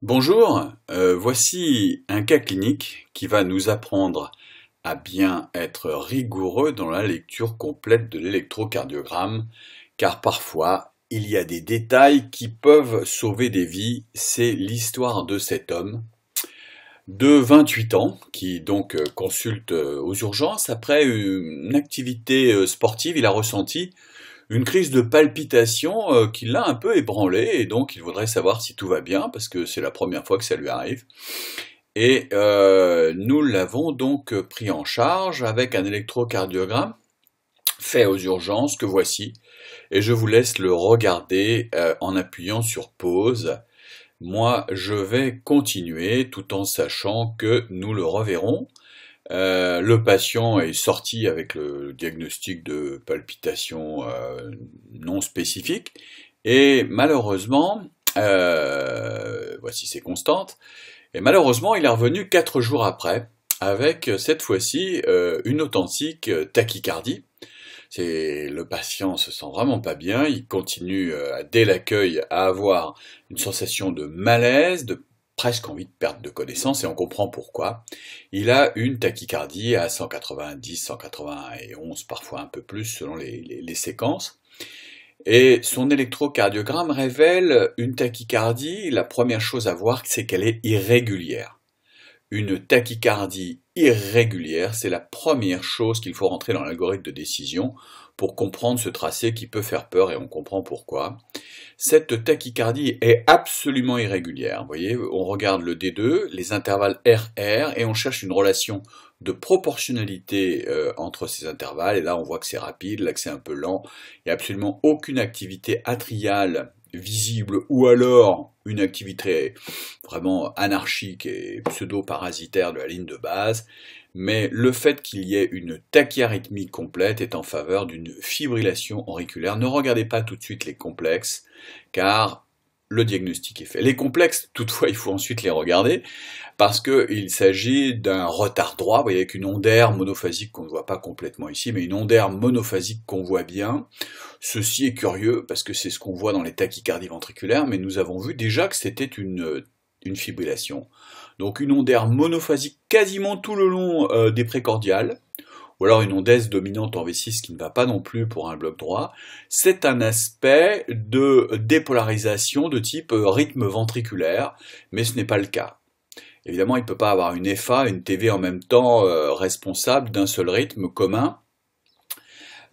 Bonjour, euh, voici un cas clinique qui va nous apprendre à bien être rigoureux dans la lecture complète de l'électrocardiogramme, car parfois il y a des détails qui peuvent sauver des vies. C'est l'histoire de cet homme de 28 ans qui donc euh, consulte euh, aux urgences après une activité sportive. Il a ressenti une crise de palpitation euh, qui l'a un peu ébranlé, et donc il voudrait savoir si tout va bien, parce que c'est la première fois que ça lui arrive. Et euh, nous l'avons donc pris en charge avec un électrocardiogramme fait aux urgences que voici, et je vous laisse le regarder euh, en appuyant sur pause. Moi, je vais continuer tout en sachant que nous le reverrons euh, le patient est sorti avec le diagnostic de palpitation euh, non spécifique et malheureusement, euh, voici ses constantes, et malheureusement il est revenu quatre jours après avec cette fois-ci une authentique tachycardie. C'est le patient se sent vraiment pas bien, il continue dès l'accueil à avoir une sensation de malaise, de presque envie de perdre de connaissance et on comprend pourquoi. Il a une tachycardie à 190, 180 et parfois un peu plus selon les séquences. Et son électrocardiogramme révèle une tachycardie. La première chose à voir, c'est qu'elle est irrégulière. Une tachycardie irrégulière, c'est la première chose qu'il faut rentrer dans l'algorithme de décision pour comprendre ce tracé qui peut faire peur et on comprend pourquoi. Cette tachycardie est absolument irrégulière. Vous voyez, on regarde le D2, les intervalles RR et on cherche une relation de proportionnalité euh, entre ces intervalles. Et là, on voit que c'est rapide, l'accès un peu lent. Il n'y a absolument aucune activité atriale visible ou alors une activité vraiment anarchique et pseudo-parasitaire de la ligne de base, mais le fait qu'il y ait une tachyarrhythmie complète est en faveur d'une fibrillation auriculaire. Ne regardez pas tout de suite les complexes, car le diagnostic est fait. Les complexes, toutefois, il faut ensuite les regarder, parce qu'il s'agit d'un retard droit, voyez, avec une ondaire monophasique qu'on ne voit pas complètement ici, mais une ondaire monophasique qu'on voit bien. Ceci est curieux, parce que c'est ce qu'on voit dans les tachycardies ventriculaires, mais nous avons vu déjà que c'était une, fibrillation. Donc une ondaire monophasique quasiment tout le long euh, des précordiales, ou alors une ondesse dominante en V6 qui ne va pas non plus pour un bloc droit, c'est un aspect de dépolarisation de type euh, rythme ventriculaire, mais ce n'est pas le cas. Évidemment, il ne peut pas avoir une FA, une TV en même temps euh, responsable d'un seul rythme commun,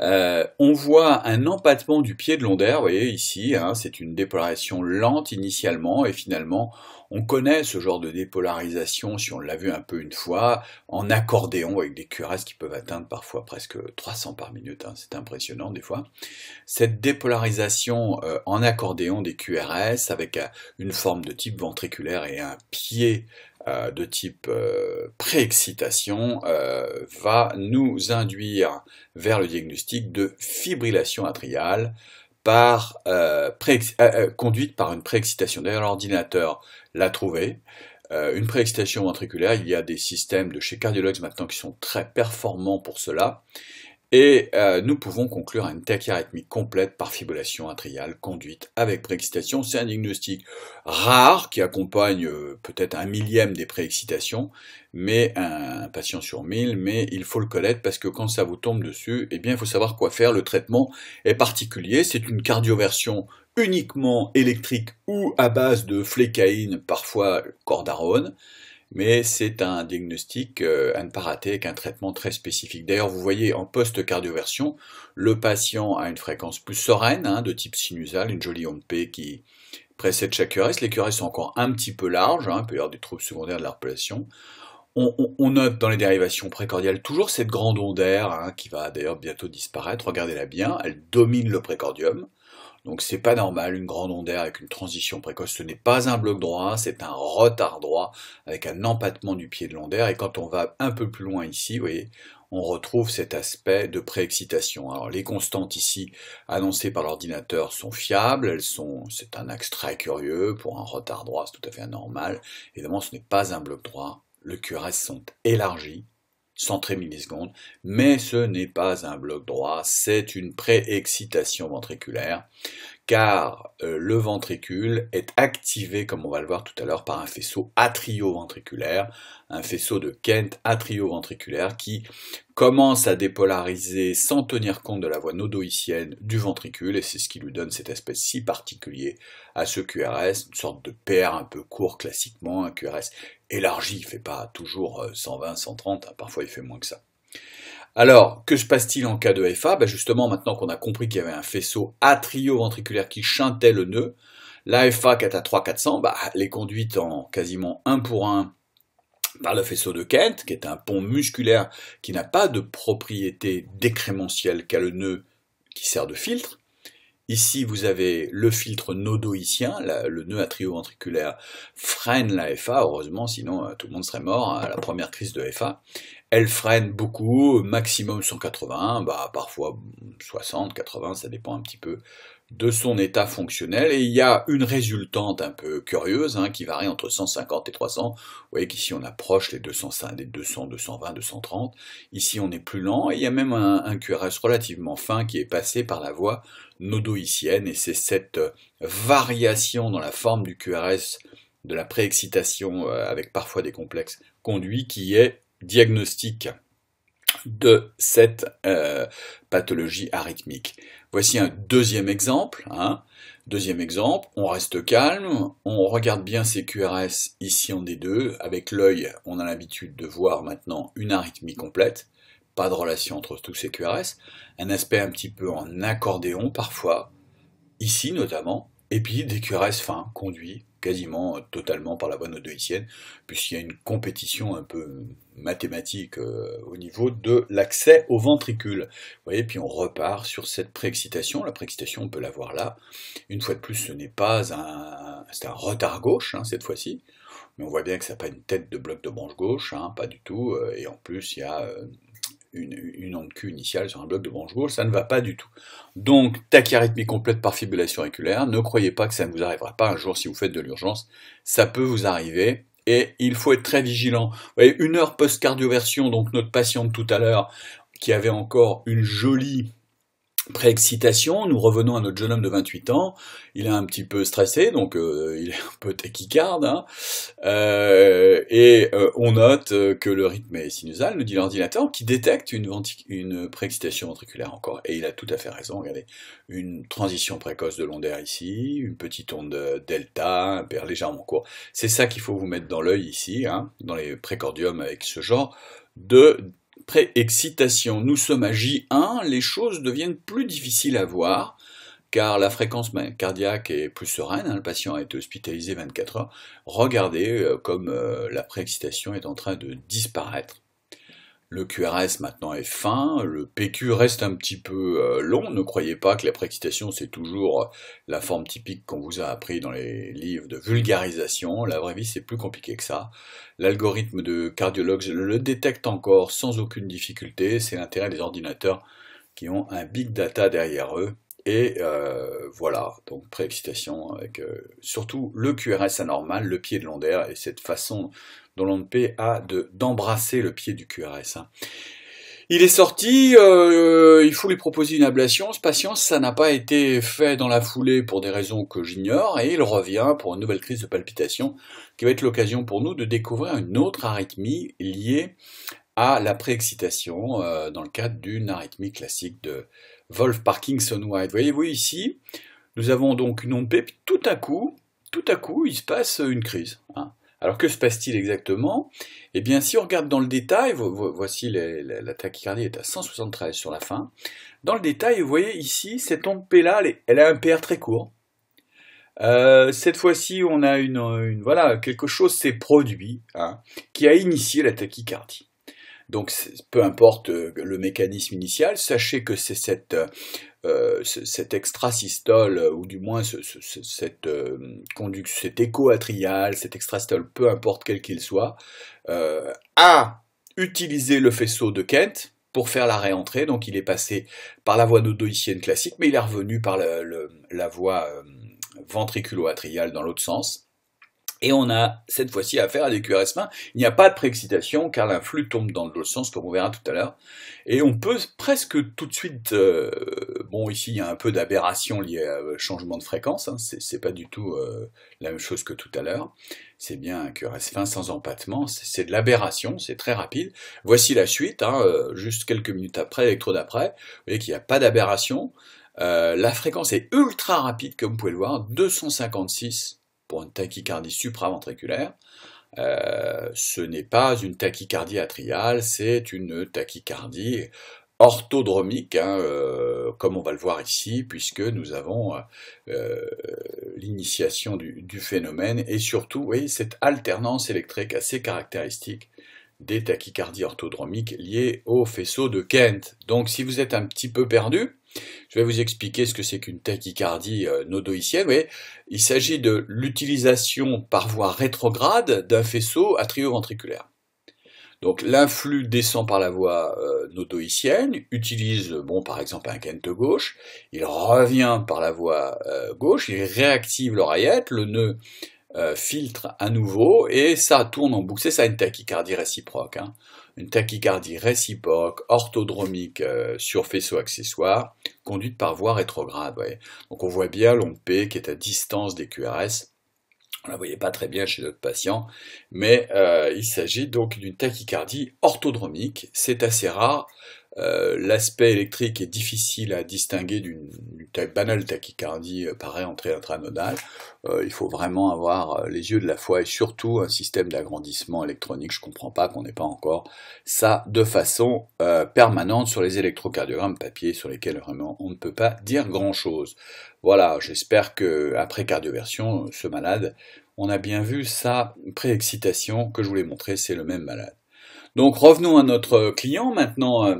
euh, on voit un empattement du pied de l'ondaire, vous voyez ici, hein, c'est une dépolarisation lente initialement, et finalement, on connaît ce genre de dépolarisation, si on l'a vu un peu une fois, en accordéon, avec des QRS qui peuvent atteindre parfois presque 300 par minute, hein, c'est impressionnant des fois. Cette dépolarisation euh, en accordéon des QRS, avec euh, une forme de type ventriculaire et un pied euh, de type euh, préexcitation euh, va nous induire vers le diagnostic de fibrillation atriale par, conduite par une préexcitation. D'ailleurs, l'ordinateur l'a trouvé. une préexcitation ventriculaire, il y a des systèmes de chez cardiologues maintenant qui sont très performants pour cela. Et euh, nous pouvons conclure à une tachyarrhythmie complète par fibrillation atriale conduite avec préexcitation. C'est un diagnostic rare qui accompagne euh, peut-être un millième des préexcitations, mais un, patient sur mille, mais il faut le connaître parce que quand ça vous tombe dessus, eh bien il faut savoir quoi faire. Le traitement est particulier, c'est une cardioversion uniquement électrique ou à base de flécaïne, parfois cordarone mais c'est un diagnostic euh, à ne pas rater avec un traitement très spécifique. D'ailleurs, vous voyez en post-cardioversion, le patient a une fréquence plus sereine, hein, de type sinusal, une jolie onde P qui précède chaque QRS. Les QRS sont encore un petit peu larges, hein, il peut y avoir des troubles secondaires de la On, on, note dans les dérivations précordiales toujours cette grande onde R, hein, qui va d'ailleurs bientôt disparaître, regardez-la bien, elle domine le précordium. Donc c'est pas normal, une grande ondaire avec une transition précoce, ce n'est pas un bloc droit, hein, c'est un retard droit avec un empattement du pied de l'ondaire. Et quand on va un peu plus loin ici, vous voyez, on retrouve cet aspect de préexcitation. Alors les constantes ici annoncées par l'ordinateur sont fiables, elles sont, c'est un axe très curieux pour un retard droit, c'est tout à fait anormal. Évidemment, ce n'est pas un bloc droit. Le QRS sont élargis, centré millisecondes, mais ce n'est pas un bloc droit, c'est une préexcitation ventriculaire, car euh, le ventricule est activé, comme on va le voir tout à l'heure, par un faisceau atrioventriculaire, un faisceau de Kent atrioventriculaire qui commence à dépolariser sans tenir compte de la voie nodoïcienne du ventricule, et c'est ce qui lui donne cette espèce si particulier à ce QRS, une sorte de paire un peu court classiquement, un QRS élargi, il ne fait pas toujours 120, euh, 130, hein, parfois il fait moins que ça. Alors, que se passe-t-il en cas de FA ben, Justement, maintenant qu'on a compris qu'il y avait un faisceau atrioventriculaire qui chantait le nœud, la FA 4 à 3 400, bah, elle est conduite en quasiment 1 pour 1 par le faisceau de Kent, qui est un pont musculaire qui n'a pas de propriété décrémentielle qu'a le nœud qui sert de filtre. Ici, vous avez le filtre nodoïcien, le nœud atrioventriculaire freine la FA, heureusement, sinon euh, tout le monde serait mort hein, à la première crise de FA. Elle freine beaucoup, maximum 180, bah, parfois 60, 80, ça dépend un petit peu de son état fonctionnel, et il y a une résultante un peu curieuse, hein, qui varie entre 150 et 300, vous voyez qu'ici on approche les 200, 220, 230, ici on est plus lent, et il y a même un, QRS relativement fin qui est passé par la voie nodoïcienne, et c'est cette euh, variation dans la forme du QRS de la préexcitation euh, avec parfois des complexes conduits qui est diagnostique de cette euh, pathologie arythmique. Voici un deuxième exemple. Hein. Deuxième exemple, on reste calme, on regarde bien ces QRS ici en D2. Avec l'œil, on a l'habitude de voir maintenant une arythmie complète. Pas de relation entre tous ces QRS. Un aspect un petit peu en accordéon parfois, ici notamment. Et puis des QRS fins, conduits, quasiment totalement par la voie nodoïtienne, puisqu'il y a une compétition un peu mathématique euh, au niveau de l'accès au ventricule. Vous voyez, puis on repart sur cette préexcitation. La préexcitation, on peut la voir là. Une fois de plus, ce n'est pas un, c'est un retard gauche, hein, cette fois-ci. Mais on voit bien que ça n'a pas une tête de bloc de branche gauche, hein, pas du tout. Euh, et en plus, il y a euh, une, une, onde Q initiale sur un bloc de branche-gauche, ça ne va pas du tout. Donc, tachyarrhythmie complète par fibrillation auriculaire, ne croyez pas que ça ne vous arrivera pas un jour si vous faites de l'urgence, ça peut vous arriver, et il faut être très vigilant. Vous voyez, une heure post-cardioversion, donc notre patiente tout à l'heure, qui avait encore une jolie Préexcitation, nous revenons à notre jeune homme de 28 ans, il est un petit peu stressé, donc euh, il est un peu tachycarde, hein. euh, et euh, on note que le rythme est sinusal, nous dit l'ordinateur, qui détecte une, une préexcitation ventriculaire encore, et il a tout à fait raison, regardez, une transition précoce de l'ondaire ici, une petite onde delta, un père légèrement court, c'est ça qu'il faut vous mettre dans l'œil ici, hein, dans les précordiums avec ce genre de après excitation, nous sommes à J1, les choses deviennent plus difficiles à voir, car la fréquence cardiaque est plus sereine, hein, le patient a été hospitalisé 24 heures, regardez euh, comme euh, la préexcitation est en train de disparaître. Le QRS maintenant est fin, le PQ reste un petit peu euh, long. Ne croyez pas que la précitation c'est toujours euh, la forme typique qu'on vous a appris dans les livres de vulgarisation. La vraie vie c'est plus compliqué que ça. L'algorithme de cardiologue le détecte encore sans aucune difficulté. C'est l'intérêt des ordinateurs qui ont un big data derrière eux et euh, voilà, donc préexcitation avec euh, surtout le QRS anormal, le pied de R, et cette façon dont l'ONP a d'embrasser le pied du QRS. Hein. Il est sorti, euh, il faut lui proposer une ablation. Ce patient, ça n'a pas été fait dans la foulée pour des raisons que j'ignore, et il revient pour une nouvelle crise de palpitation, qui va être l'occasion pour nous de découvrir une autre arythmie liée à la préexcitation dans le cadre d'une arythmie classique de Wolf Parkinson White. Voyez-vous ici, nous avons donc une OMP, puis tout à coup, tout à coup, il se passe une crise. Hein. Alors que se passe-t-il exactement Eh bien, si on regarde dans le détail, voici la tachycardie est à 173 sur la fin. Dans le détail, vous voyez ici, cette OMP-là, elle, a un PR très court. Euh, cette fois-ci, on a une, une, voilà, quelque chose s'est produit hein, qui a initié la tachycardie. Donc peu importe euh, le mécanisme initial, sachez que c'est euh, euh, cet euh, cette extrasystole, ou du moins cette, cet écho atrial, cet extrasystole, peu importe quel qu'il soit, a utilisé le faisceau de Kent pour faire la réentrée. Donc il est passé par la voie nodoïcienne classique, mais il est revenu par la, la voie ventriculo-atriale dans l'autre sens. Et on a cette fois-ci affaire à des QRS fins. Il n'y a pas de préexcitation car l'influx tombe dans l'autre sens comme on verra tout à l'heure. Et on peut presque tout de suite... Euh, bon, ici il y a un peu d'aberration liée au euh, changement de fréquence. Hein, c'est pas du tout euh, la même chose que tout à l'heure. C'est bien un QRS fin sans empattement. C'est de l'aberration, c'est très rapide. Voici la suite, hein, juste quelques minutes après, électro d'après. Vous voyez qu'il n'y a pas d'aberration. la fréquence est ultra rapide comme vous pouvez le voir, 256 pour une tachycardie supraventriculaire. Euh, ce n'est pas une tachycardie atriale, c'est une tachycardie orthodromique, hein, euh, comme on va le voir ici, puisque nous avons euh, l'initiation du, phénomène et surtout oui, cette alternance électrique assez caractéristique des tachycardies orthodromiques liées au faisceau de Kent. Donc si vous êtes un petit peu perdu, je vais vous expliquer ce que c'est qu'une tachycardie euh, nodoïcienne. mais il s'agit de l'utilisation par voie rétrograde d'un faisceau atrioventriculaire. Donc l'influx descend par la voie euh, nodoïcienne, utilise bon par exemple un kent gauche, il revient par la voie euh, gauche, il réactive l'oreillette, le nœud filtre à nouveau et ça tourne en boucle. C'est ça une tachycardie réciproque. Hein une tachycardie réciproque, orthodromique euh, sur faisceau accessoire, conduite par voie rétrograde. Donc on voit bien l'onde qui est à distance des QRS. On ne la voyait pas très bien chez notre patient, mais euh, il s'agit donc d'une tachycardie orthodromique. C'est assez rare. Euh, l'aspect électrique est difficile à distinguer d'une banale tachycardie euh, par entrée intranodale. Euh, il faut vraiment avoir les yeux de la foi et surtout un système d'agrandissement électronique. Je ne comprends pas qu'on n'ait pas encore ça de façon permanente sur les électrocardiogrammes papier sur lesquels vraiment on ne peut pas dire grand-chose. Voilà, j'espère qu'après cardioversion, ce malade, on a bien vu sa préexcitation que je voulais montrer, c'est le même malade. Donc revenons à notre client maintenant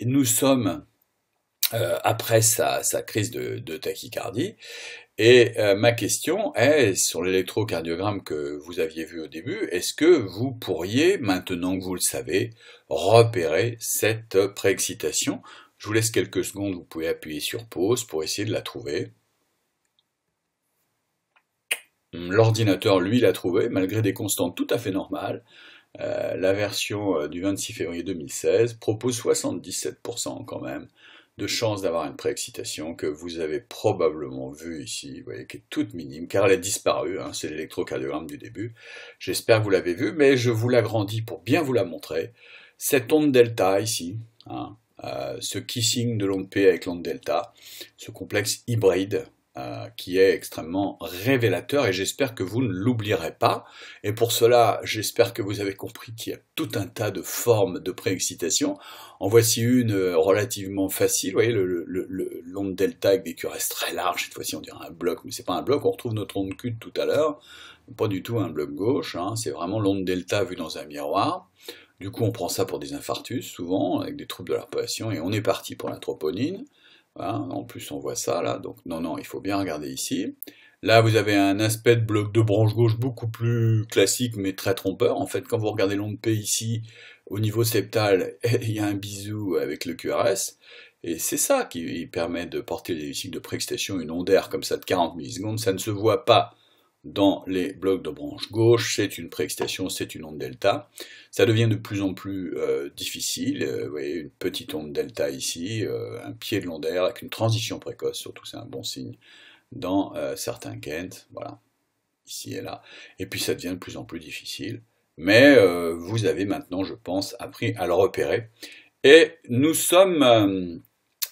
nous sommes euh, après sa, crise de, tachycardie. Et euh, ma question est, sur l'électrocardiogramme que vous aviez vu au début, est-ce que vous pourriez, maintenant que vous le savez, repérer cette préexcitation Je vous laisse quelques secondes, vous pouvez appuyer sur pause pour essayer de la trouver. L'ordinateur, lui, l'a trouvé, malgré des constantes tout à fait normales. Euh, la version euh, du 26 février 2016 propose 77% quand même de chances d'avoir une pré-excitation que vous avez probablement vue ici, voyez, qui est toute minime, car elle a disparu, hein, c'est l'électrocardiogramme du début. J'espère que vous l'avez vu, mais je vous l'agrandis pour bien vous la montrer. Cette onde delta ici, hein, euh, ce kissing de l'onde P avec l'onde delta, ce complexe hybride euh, qui est extrêmement révélateur et j'espère que vous ne l'oublierez pas. Et pour cela, j'espère que vous avez compris qu'il y a tout un tas de formes de préexcitation. En voici une euh, relativement facile. Vous voyez, l'onde le, delta avec des cuirasses très larges. Cette fois-ci, on dirait un bloc, mais ce c'est pas un bloc. On retrouve notre onde Q de tout à l'heure. Pas du tout un bloc gauche. Hein. C'est vraiment l'onde delta vue dans un miroir. Du coup, on prend ça pour des infarctus, souvent, avec des troubles de la et on est parti pour la troponine en plus, on voit ça là. Donc, non, non, il faut bien regarder ici. Là, vous avez un aspect de bloc de branche gauche beaucoup plus classique, mais très trompeur. En fait, quand vous regardez l'onde P ici, au niveau septal, il y a un bisou avec le QRS. Et c'est ça qui permet de porter les cycles de préexcitation, une onde comme ça de 40 millisecondes. Ça ne se voit pas dans les blocs de branche gauche, c'est une préexcitation, c'est une onde delta. Ça devient de plus en plus euh, difficile. Euh, vous voyez, une petite onde delta ici, euh, un pied de l'ondaire avec une transition précoce, surtout c'est un bon signe dans certains Kent, voilà, ici et là. Et puis ça devient de plus en plus difficile. Mais vous avez maintenant, je pense, appris à le repérer. Et nous sommes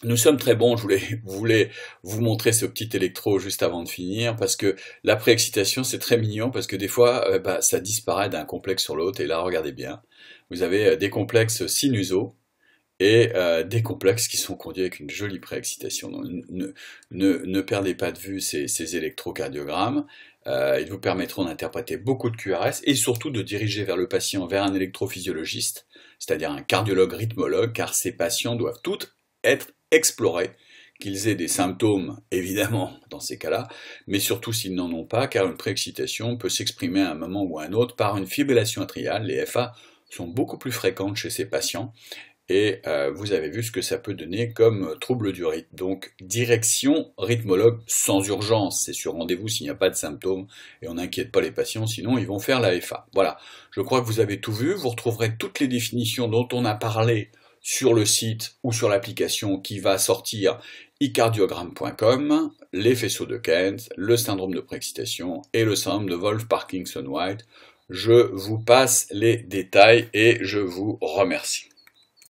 nous sommes très bons, je voulais, vous montrer ce petit électro juste avant de finir, parce que la préexcitation, c'est très mignon, parce que des fois, euh, bah, ça disparaît d'un complexe sur l'autre, et là, regardez bien, vous avez euh, des complexes sinuso, et euh, des complexes qui sont conduits avec une jolie préexcitation. Ne, perdez pas de vue ces, électrocardiogrammes, ils vous permettront d'interpréter beaucoup de QRS, et surtout de diriger vers le patient, vers un électrophysiologiste, c'est-à-dire un cardiologue rythmologue, car ces patients doivent toutes être explorer, qu'ils aient des symptômes, évidemment, dans ces cas-là, mais surtout s'ils n'en ont pas, car une préexcitation peut s'exprimer à un moment ou à un autre par une fibrillation atriale. Les FA sont beaucoup plus fréquentes chez ces patients, et euh, vous avez vu ce que ça peut donner comme euh, trouble du rythme. Donc, direction rythmologue sans urgence. C'est sur rendez-vous s'il n'y a pas de symptômes et on n'inquiète pas les patients, sinon ils vont faire la FA. Voilà, je crois que vous avez tout vu. Vous retrouverez toutes les définitions dont on a parlé sur le site ou sur l'application qui va sortir icardiogramme.com, les faisceaux de Kent, le syndrome de préexcitation et le syndrome de Wolf-Parkinson-White. Je vous passe les détails et je vous remercie.